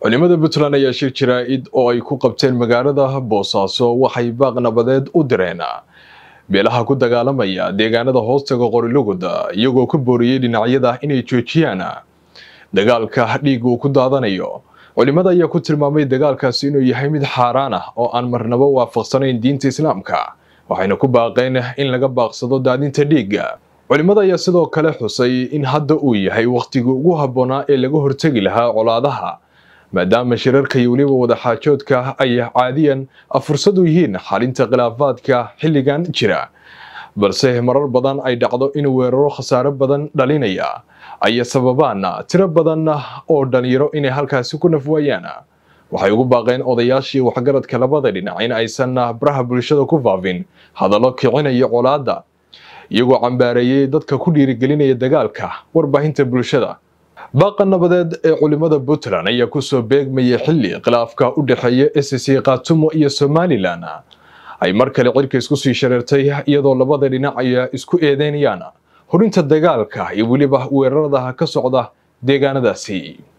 culimada puntland ayaa shir jaraa-id oo ay ku qabteen magaalada boosaaso waxay baaq nabadeed u direen beelaha ku dagaalamaya deegaanada hoostaga qorilugada iyagoo ku booriyey dhinacyada inay joojiyaan dagaalka dhiig uu ku daadanayo culimada ayaa ku tilmaamay dagaalkaasi inuu yahay mid xaaraan ah oo aan marnaba waafaqsanayn diinta islaamka waxayna ku baaqeen in laga baaqsado daadinta dhiigga culimada ayaa sidoo kale xusay in hadda uu yahay wakhtigii ugu habboonaa ee laga hortegi lahaa colaadaha maadaama shirarka iyo weliba wadaxaajoodka ah ay caadiyan ah fursad u yihiin xalinta khilaafaadka xilligan jira balse marar badan ay dhacdo in weeraro khasaare badan dhalinaya ay sababaan tiro badan oo dhallinyaro inay halkaasi ku nafwaayaan waxay ugu baaqeen odayaashii waxgaradka labada dhinac in aysan baraha bulshada ku faafin hadallo kicinaya colaadda iyagoo cambaareeyey dadka ku dhiirigelinaya dagaalka warbaahinta bulshada baaqa nabadeed ee culimada puntland ayaa kusoo beegmaya xilli khilaafka u dhexeeya ecc khatumo iyo somalilan ay mar kale cirka isku sii shareertay iyadoo labada dhinac ay isku eedeynayaan horinta dagaalka iyo weliba weerarada ka socda deegaanadaasi